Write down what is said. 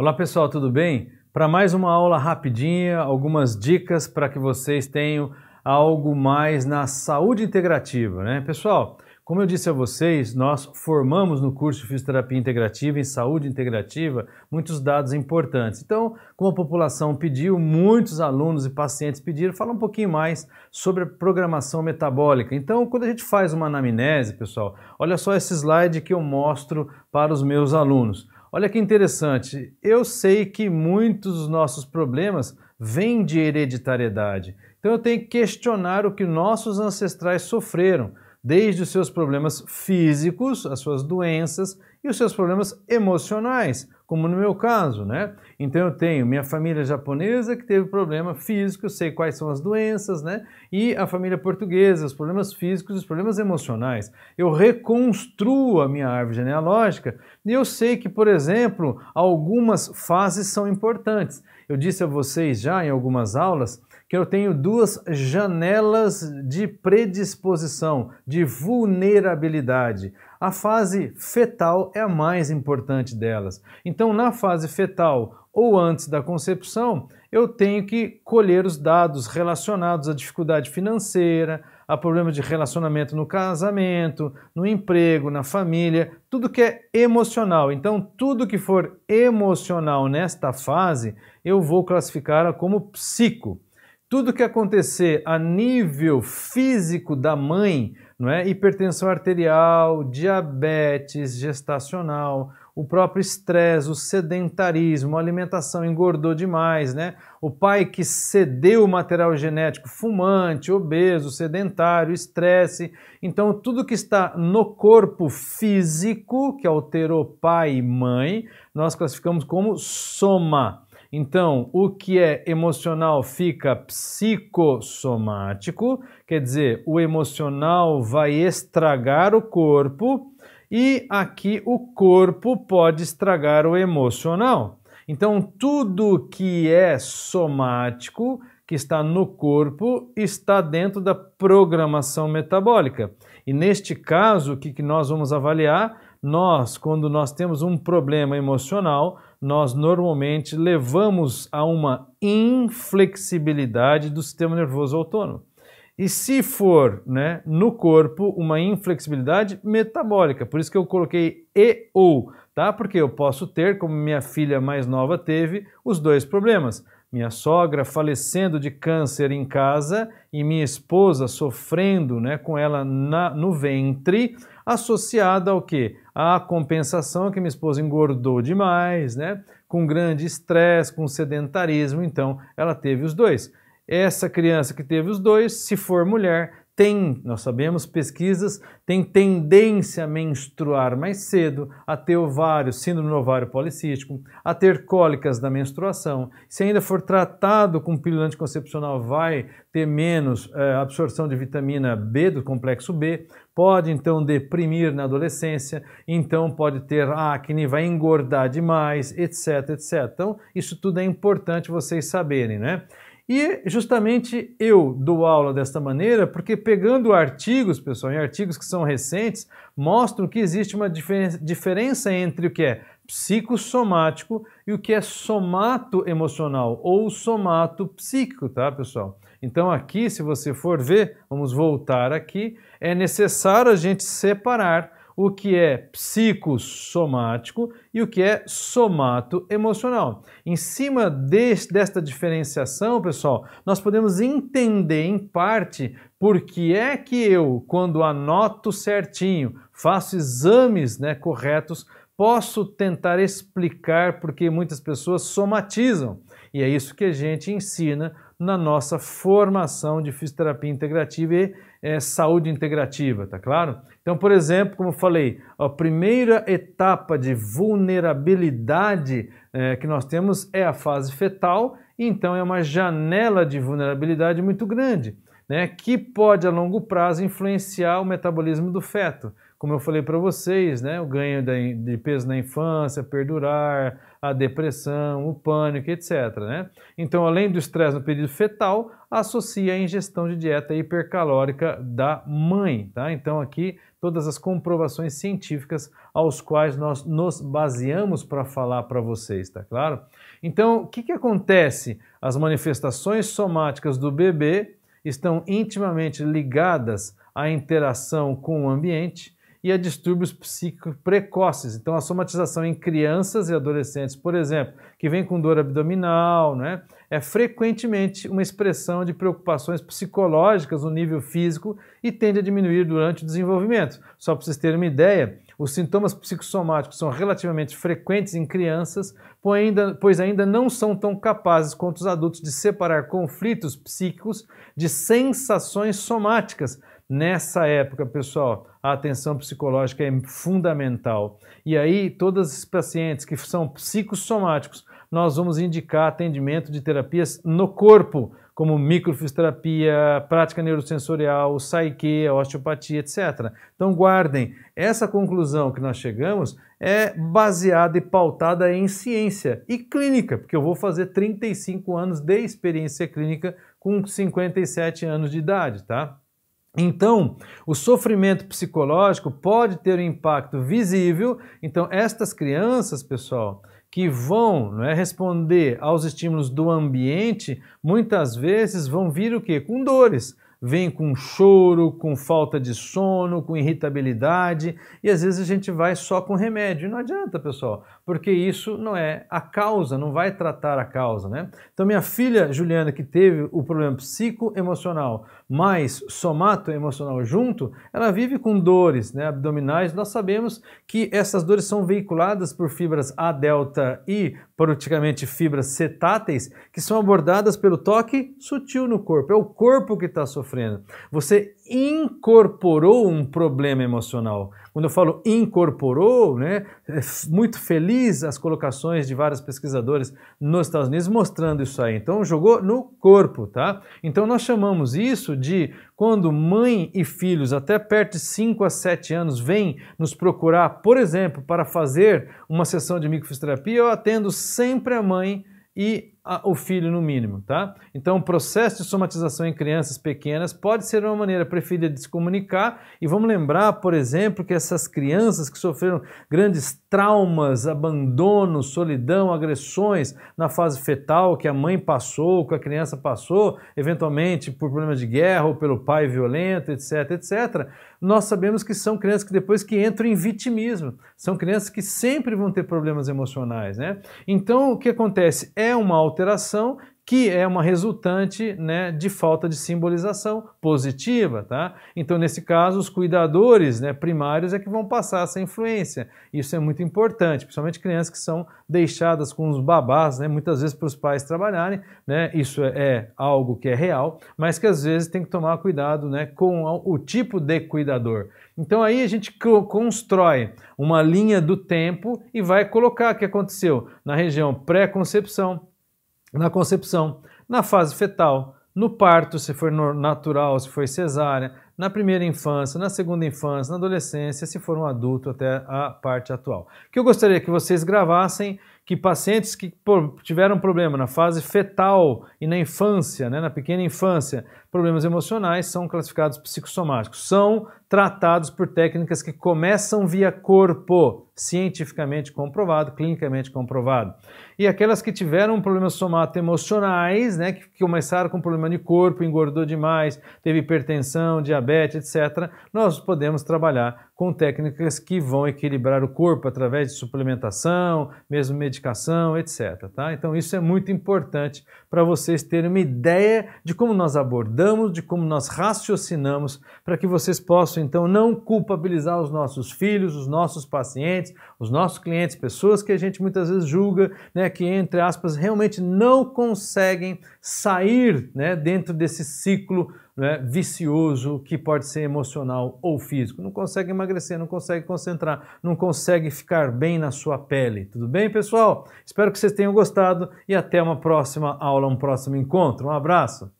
Olá pessoal, tudo bem? Para mais uma aula rapidinha, algumas dicas para que vocês tenham algo mais na saúde integrativa, né? Pessoal, como eu disse a vocês, nós formamos no curso de fisioterapia integrativa em saúde integrativa muitos dados importantes. Então, como a população pediu, muitos alunos e pacientes pediram, fala um pouquinho mais sobre a programação metabólica. Então, quando a gente faz uma anamnese, pessoal, olha só esse slide que eu mostro para os meus alunos. Olha que interessante. Eu sei que muitos dos nossos problemas vêm de hereditariedade. Então eu tenho que questionar o que nossos ancestrais sofreram, desde os seus problemas físicos, as suas doenças, e os seus problemas emocionais, como no meu caso, né? Então eu tenho minha família japonesa que teve problema físico, sei quais são as doenças, né? E a família portuguesa, os problemas físicos, os problemas emocionais. Eu reconstruo a minha árvore genealógica e eu sei que, por exemplo, algumas fases são importantes. Eu disse a vocês já em algumas aulas que eu tenho duas janelas de predisposição, de vulnerabilidade. A fase fetal é a mais importante delas. Então, na fase fetal ou antes da concepção, eu tenho que colher os dados relacionados à dificuldade financeira, a problema de relacionamento no casamento, no emprego, na família, tudo que é emocional. Então, tudo que for emocional nesta fase, eu vou classificar como psico. Tudo que acontecer a nível físico da mãe, não é? Hipertensão arterial, diabetes gestacional, o próprio estresse, o sedentarismo, a alimentação engordou demais, né? O pai que cedeu o material genético, fumante, obeso, sedentário, estresse. Então, tudo que está no corpo físico, que alterou pai e mãe, nós classificamos como soma. Então, o que é emocional fica psicossomático, quer dizer, o emocional vai estragar o corpo e aqui o corpo pode estragar o emocional. Então, tudo que é somático, que está no corpo, está dentro da programação metabólica. E neste caso, o que nós vamos avaliar nós, quando nós temos um problema emocional, nós normalmente levamos a uma inflexibilidade do sistema nervoso autônomo. E se for né, no corpo uma inflexibilidade metabólica, por isso que eu coloquei e ou, tá? Porque eu posso ter, como minha filha mais nova teve, os dois problemas. Minha sogra falecendo de câncer em casa e minha esposa sofrendo né, com ela na, no ventre, associada ao quê? À compensação que minha esposa engordou demais, né? Com grande estresse, com sedentarismo, então ela teve os dois. Essa criança que teve os dois, se for mulher, tem, nós sabemos, pesquisas, tem tendência a menstruar mais cedo, a ter ovário, síndrome ovário policístico, a ter cólicas da menstruação. Se ainda for tratado com pílula anticoncepcional, vai ter menos é, absorção de vitamina B, do complexo B pode então deprimir na adolescência, então pode ter ah, acne, vai engordar demais, etc, etc. Então, isso tudo é importante vocês saberem, né? E justamente eu dou aula desta maneira porque pegando artigos, pessoal, em artigos que são recentes, mostram que existe uma diferença entre o que é psicossomático e o que é somato emocional ou somato psíquico, tá, pessoal? Então aqui, se você for ver, vamos voltar aqui, é necessário a gente separar o que é psicossomático e o que é somato-emocional. Em cima desta diferenciação, pessoal, nós podemos entender em parte por que é que eu, quando anoto certinho, faço exames né, corretos, posso tentar explicar porque muitas pessoas somatizam. E é isso que a gente ensina na nossa formação de fisioterapia integrativa e é, saúde integrativa, tá claro? Então, por exemplo, como eu falei, a primeira etapa de vulnerabilidade é, que nós temos é a fase fetal, então é uma janela de vulnerabilidade muito grande, né, que pode a longo prazo influenciar o metabolismo do feto como eu falei para vocês, né, o ganho de peso na infância, perdurar, a depressão, o pânico, etc. Né? Então, além do estresse no período fetal, associa a ingestão de dieta hipercalórica da mãe. Tá? Então, aqui todas as comprovações científicas aos quais nós nos baseamos para falar para vocês, tá claro? Então, o que, que acontece? As manifestações somáticas do bebê estão intimamente ligadas à interação com o ambiente, e a distúrbios psíquicos precoces. Então, a somatização em crianças e adolescentes, por exemplo, que vem com dor abdominal, né, é frequentemente uma expressão de preocupações psicológicas no nível físico e tende a diminuir durante o desenvolvimento. Só para vocês terem uma ideia, os sintomas psicossomáticos são relativamente frequentes em crianças, pois ainda, pois ainda não são tão capazes quanto os adultos de separar conflitos psíquicos de sensações somáticas Nessa época, pessoal, a atenção psicológica é fundamental. E aí, todos os pacientes que são psicossomáticos, nós vamos indicar atendimento de terapias no corpo, como microfisioterapia, prática neurosensorial, psique, osteopatia, etc. Então guardem, essa conclusão que nós chegamos é baseada e pautada em ciência e clínica, porque eu vou fazer 35 anos de experiência clínica com 57 anos de idade, tá? Então, o sofrimento psicológico pode ter um impacto visível. Então, estas crianças, pessoal, que vão não é, responder aos estímulos do ambiente, muitas vezes vão vir o quê? Com dores. Vem com choro, com falta de sono, com irritabilidade, e às vezes a gente vai só com remédio. Não adianta, pessoal, porque isso não é a causa, não vai tratar a causa, né? Então, minha filha Juliana, que teve o problema psicoemocional mais somato emocional junto, ela vive com dores né, abdominais. Nós sabemos que essas dores são veiculadas por fibras A delta e praticamente fibras cetáteis, que são abordadas pelo toque sutil no corpo. É o corpo que está sofrendo. Você incorporou um problema emocional. Quando eu falo incorporou, né, é muito feliz as colocações de vários pesquisadores nos Estados Unidos mostrando isso aí. Então jogou no corpo, tá? Então nós chamamos isso de quando mãe e filhos até perto de 5 a 7 anos vêm nos procurar, por exemplo, para fazer uma sessão de microfisioterapia, eu atendo sempre a mãe e o filho no mínimo, tá? Então, o processo de somatização em crianças pequenas pode ser uma maneira preferida de se comunicar e vamos lembrar, por exemplo, que essas crianças que sofreram grandes traumas, abandono, solidão, agressões na fase fetal que a mãe passou, que a criança passou, eventualmente por problemas de guerra ou pelo pai violento, etc, etc, nós sabemos que são crianças que depois que entram em vitimismo, são crianças que sempre vão ter problemas emocionais, né? Então, o que acontece? É uma alteração que é uma resultante né, de falta de simbolização positiva. Tá? Então, nesse caso, os cuidadores né, primários é que vão passar essa influência. Isso é muito importante, principalmente crianças que são deixadas com os babás, né, muitas vezes para os pais trabalharem. Né? Isso é, é algo que é real, mas que às vezes tem que tomar cuidado né, com o tipo de cuidador. Então aí a gente constrói uma linha do tempo e vai colocar o que aconteceu na região pré-concepção, na concepção, na fase fetal, no parto, se for natural, se for cesárea, na primeira infância, na segunda infância, na adolescência, se for um adulto até a parte atual. Que eu gostaria que vocês gravassem que pacientes que tiveram problema na fase fetal e na infância, né, na pequena infância, problemas emocionais são classificados psicossomáticos, são tratados por técnicas que começam via corpo, cientificamente comprovado, clinicamente comprovado. E aquelas que tiveram problemas somatoemocionais, né, que começaram com problema de corpo, engordou demais, teve hipertensão, diabetes, etc, nós podemos trabalhar com técnicas que vão equilibrar o corpo através de suplementação, mesmo medicação, etc. Tá? Então, isso é muito importante para vocês terem uma ideia de como nós abordamos, de como nós raciocinamos, para que vocês possam, então, não culpabilizar os nossos filhos, os nossos pacientes, os nossos clientes, pessoas que a gente muitas vezes julga né, que, entre aspas, realmente não conseguem sair né, dentro desse ciclo né, vicioso que pode ser emocional ou físico. Não consegue emagrecer, não consegue concentrar, não consegue ficar bem na sua pele. Tudo bem, pessoal? Espero que vocês tenham gostado e até uma próxima aula, um próximo encontro. Um abraço!